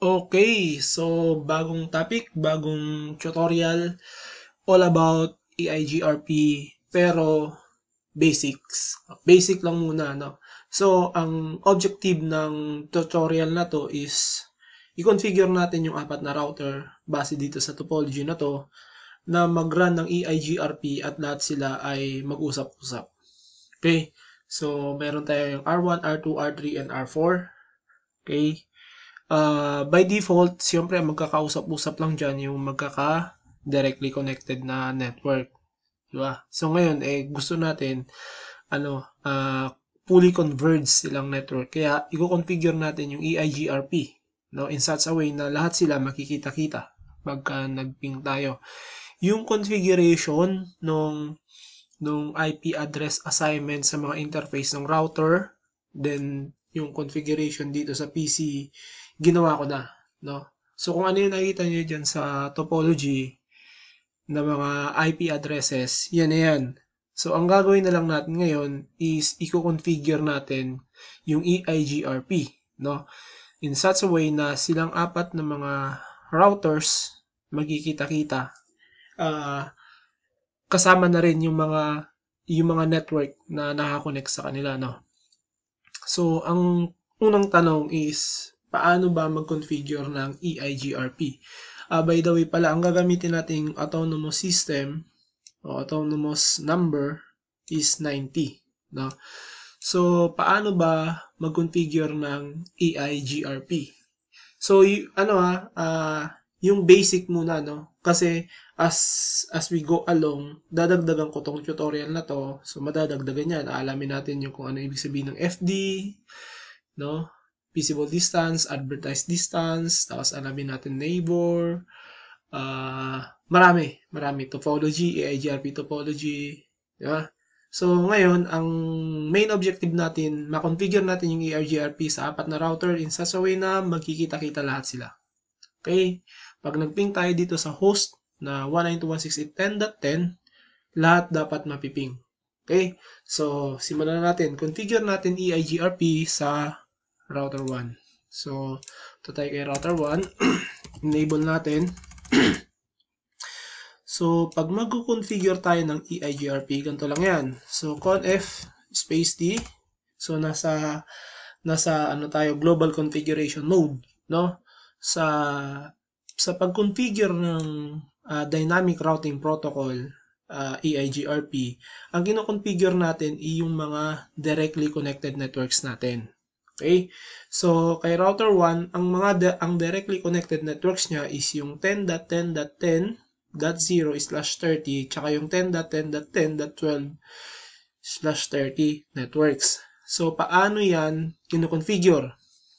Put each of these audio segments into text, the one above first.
Okay, so bagong topic, bagong tutorial, all about EIGRP pero basics. Basic lang muna, no? So, ang objective ng tutorial na to is i-configure natin yung apat na router base dito sa topology na to na mag-run ng EIGRP at lahat sila ay mag-usap-usap. Okay? So, meron tayo yung R1, R2, R3, and R4. Okay? uh, by default, siyempre magkakausap-usap lang dyan yung magkaka directly connected na network. Di ba? So ngayon, eh, gusto natin ano, uh, fully converged silang network. Kaya, i-configure natin yung EIGRP no, in such a way na lahat sila makikita-kita pagka nagping tayo. Yung configuration nung nung IP address assignment sa mga interface ng router, then yung configuration dito sa PC ginawa ko na. No? So kung ano yung nakita niyo diyan sa topology na mga IP addresses, yan na yan. So ang gagawin na lang natin ngayon is i-configure natin yung EIGRP. No? In such a way na silang apat na mga routers magkikita-kita. Uh, kasama na rin yung mga yung mga network na nakakonect sa kanila no. So ang unang tanong is paano ba mag-configure ng EIGRP. Uh, ah, by the way pala, ang gagamitin nating autonomous system o autonomous number is 90. No? So, paano ba mag-configure ng EIGRP? So, ano ha, uh, ah, yung basic muna, no? Kasi, as, as we go along, dadagdagan ko tong tutorial na to. So, madadagdagan yan. Aalamin natin yung kung ano ibig sabihin ng FD, no? visible distance, advertised distance, tapos alamin natin neighbor, uh, marami, marami. Topology, AIGRP topology, di ba? So, ngayon, ang main objective natin, makonfigure natin yung AIGRP sa apat na router in such a way na magkikita-kita lahat sila. Okay? Pag nagping tayo dito sa host na 192.168.10.10, lahat dapat mapiping. Okay? So, simulan natin. Configure natin EIGRP sa router 1. So, ito tayo kay router 1. Enable natin. so, pag mag-configure tayo ng EIGRP, ganito lang yan. So, conf space D. So, nasa, nasa ano tayo, global configuration mode. No? Sa, sa pag-configure ng uh, dynamic routing protocol, uh, ah, EIGRP, ang kinoconfigure natin yung mga directly connected networks natin. Okay? So, kay router 1, ang mga de- ang directly connected networks niya is yung 10.10.10.0 slash 30 tsaka yung 10.10.10.12 slash 30 networks. So, paano yan kinoconfigure?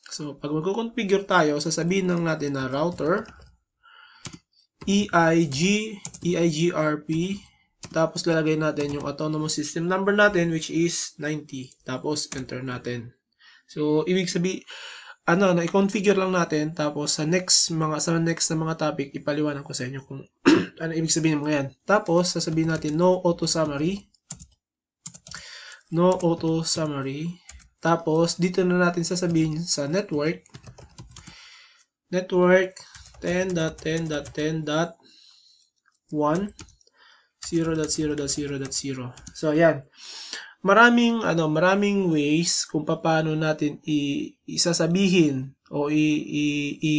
So, pag magkoconfigure tayo, sasabihin lang natin na router EIG, EIGRP, tapos lalagay natin yung autonomous system number natin which is 90. Tapos, enter natin. So, ibig sabi, ano, na i-configure lang natin, tapos sa next mga, sa next na mga topic, ipaliwanag ko sa inyo kung ano ibig sabihin ng mga yan. Tapos, sasabihin natin, no auto summary. No auto summary. Tapos, dito na natin sasabihin sa network. Network 10.10.10.1 0.0.0.0. So, ayan maraming ano, maraming ways kung paano natin i isasabihin o i, i,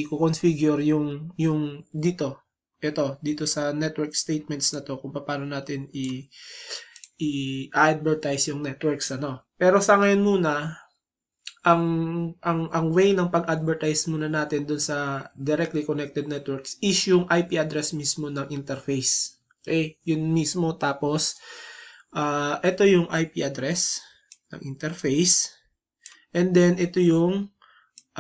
i-configure yung yung dito. Ito, dito sa network statements na to kung paano natin i i-advertise yung networks ano. Pero sa ngayon muna, ang ang ang way ng pag-advertise muna natin doon sa directly connected networks is yung IP address mismo ng interface. Okay, yun mismo tapos Uh, ito yung IP address ng interface. And then, ito yung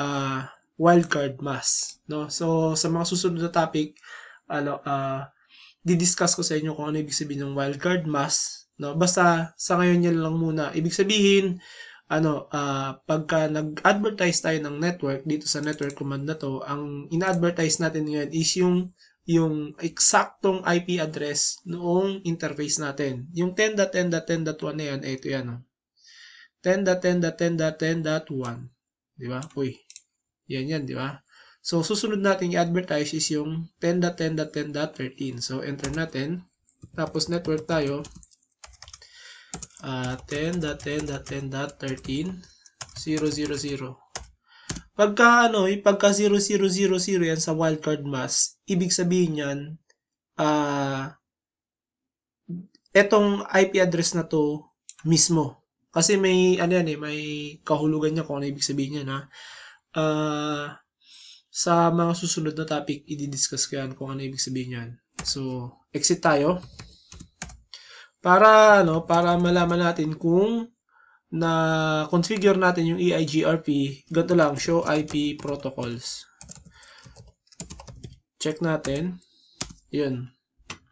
uh, wildcard mask. No? So, sa mga susunod na topic, ano, uh, di-discuss ko sa inyo kung ano ibig sabihin ng wildcard mask. No? Basta, sa ngayon yan lang muna. Ibig sabihin, ano, uh, pagka nag-advertise tayo ng network, dito sa network command na to, ang in advertise natin ngayon is yung yung eksaktong IP address noong interface natin. Yung 10.10.10.1 na yan, ito yan. Oh. 10.10.10.10.1. Di ba? Uy. Yan yan, di ba? So, susunod natin i-advertise is yung 10.10.10.13. So, enter natin. Tapos, network tayo. Uh, 10.10.10.13 000. Pagka ano, eh, pagka 0000 yan sa wildcard mass, ibig sabihin yan, ah, uh, etong IP address na to mismo. Kasi may, ano yan eh, may kahulugan niya kung ano ibig sabihin niya Ah, Uh, sa mga susunod na topic, i-discuss ko yan kung ano ibig sabihin yan. So, exit tayo. Para, ano, para malaman natin kung na configure natin yung EIGRP, ganito lang, show IP protocols. Check natin. Yun.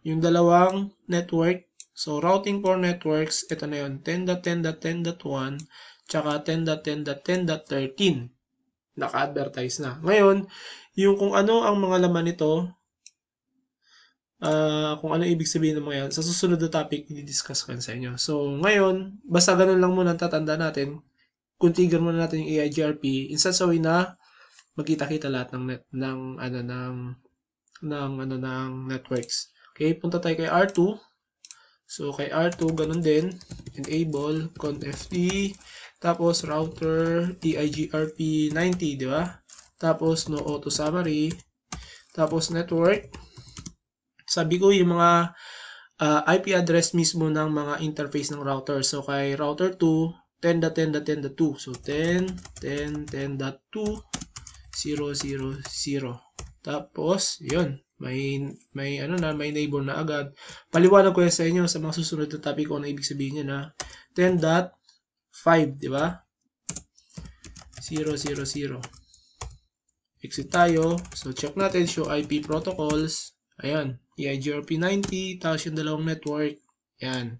Yung dalawang network, so routing for networks, ito na yun, 10.10.10.1, tsaka 10.10.10.13. Naka-advertise na. Ngayon, yung kung ano ang mga laman nito, uh, kung ano ibig sabihin ng mga yan, sa susunod na topic, i-discuss ko sa inyo. So, ngayon, basta ganun lang muna tatanda natin, configure muna natin yung AIGRP in such a way na magkita-kita lahat ng net, ng ano ng ng ano ng networks. Okay, punta tayo kay R2. So kay R2 ganun din, enable conf.d tapos router EIGRP90, di ba? Tapos no auto summary, tapos network, sabi ko yung mga uh, ah, IP address mismo ng mga interface ng router. So kay router 2, 10.10.10.2. So 10, 10, Tapos, yun. May, may, ano na, may neighbor na agad. Paliwanag ko yan sa inyo sa mga susunod na topic ko ano na ibig sabihin niya na 10.5, di ba? 0.0.0. Exit tayo. So, check natin show IP protocols. Ayan, EIGRP90, tapos yung dalawang network. Ayan.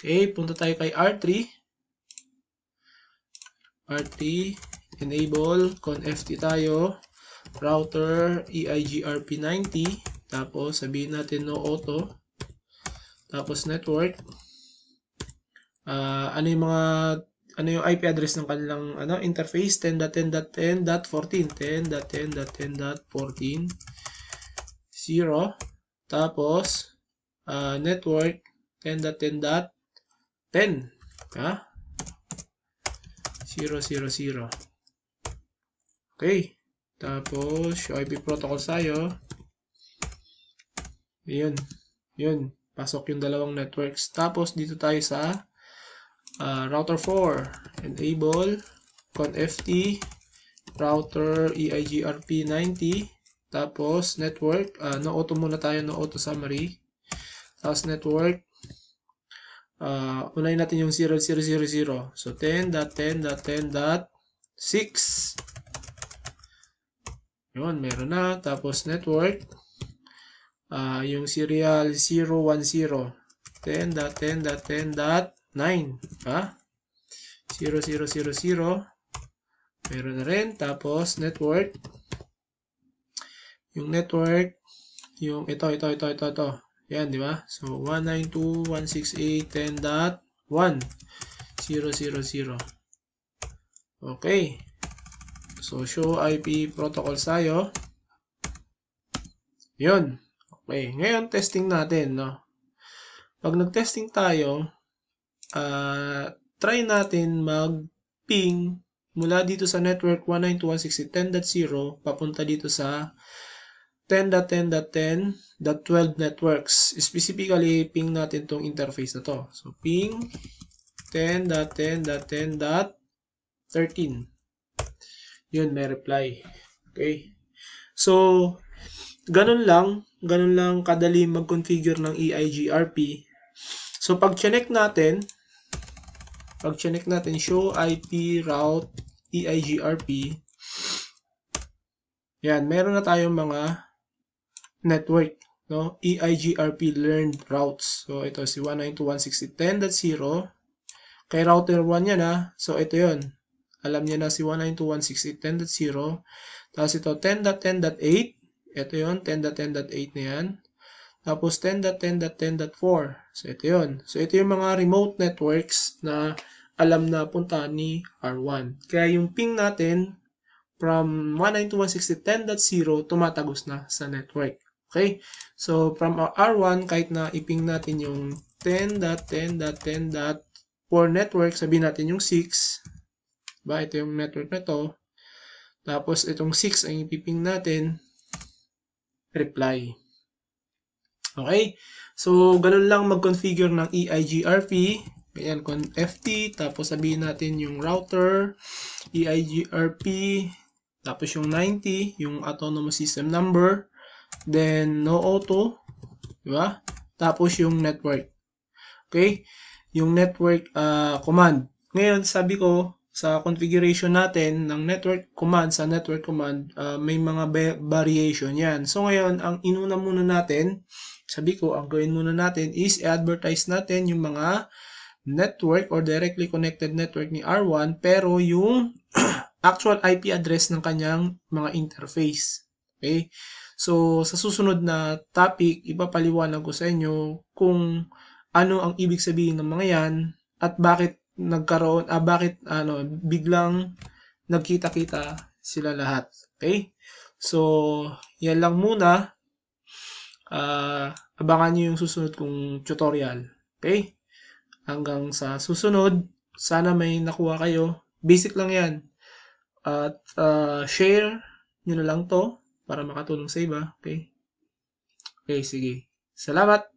Okay, punta tayo kay R3. R3, enable, conft tayo, router, EIGRP90, tapos sabihin natin no auto, tapos network, uh, ano yung mga ano yung IP address ng kanilang ano interface 10.10.10.14 10.10.10.14 0. Tapos, uh, network, 10 dot 10 dot 10. Ha? 0, 0, 0. Okay. Tapos, show IP protocol sa'yo Yun. Yun. Pasok yung dalawang networks. Tapos, dito tayo sa uh, router 4. Enable, conft, router EIGRP90. Tapos, network. Uh, na-auto muna tayo ng auto summary. Tapos, network. Uh, unahin natin yung 0000. So, 10.10.10.6. Yun, meron na. Tapos, network. Uh, yung serial 010. 10.10.10.9. Ha? 0000. Meron na rin. Tapos, Network. Yung network, yung ito, ito, ito, ito, ito. Yan, di ba? So, 192.168.10.1 000. Okay. So, show IP protocol tayo. Yun. Okay. Ngayon, testing natin, no? Pag nag-testing tayo, uh, try natin mag-ping mula dito sa network 192.168.10.0 papunta dito sa 10.10.10.12 networks. Specifically, ping natin itong interface na to. So, ping 10.10.10.13. Yun, may reply. Okay. So, ganun lang. Ganun lang kadali mag-configure ng EIGRP. So, pag-check natin, pag-check natin, show IP route EIGRP. Yan, meron na tayong mga network no EIGRP learned routes so ito si 192.168.10.0 kay router 1 niya na so ito yon alam niya na si 192.168.10.0 tapos ito 10.10.8 ito yon 10.10.8 na yan tapos 10.10.10.4 so ito yon so ito yung mga remote networks na alam na punta ni R1 kaya yung ping natin from 192.168.10.0 tumatagos na sa network Okay? So, from R1, kahit na iping natin yung 10.10.10.4 network, sabihin natin yung 6. Ba, diba? ito yung network na to. Tapos, itong 6 ang ipiping natin. Reply. Okay? So, ganun lang mag-configure ng EIGRP. Ganyan, FT. Tapos, sabihin natin yung router, EIGRP. Tapos, yung 90, yung autonomous system number. Then, no auto. ba? Tapos yung network. Okay? Yung network uh, command. Ngayon, sabi ko, sa configuration natin ng network command, sa network command, uh, may mga variation yan. So, ngayon, ang inuna muna natin, sabi ko, ang gawin muna natin is advertise natin yung mga network or directly connected network ni R1 pero yung actual IP address ng kanyang mga interface. Okay? So, sa susunod na topic, ipapaliwanag ko sa inyo kung ano ang ibig sabihin ng mga yan at bakit nagkaroon, ah, bakit ano, biglang nagkita-kita sila lahat. Okay? So, yan lang muna. Uh, abangan niyo yung susunod kong tutorial. Okay? Hanggang sa susunod, sana may nakuha kayo. Basic lang yan. At uh, share niyo na lang to para makatulong sa iba. Okay? Okay, sige. Salamat!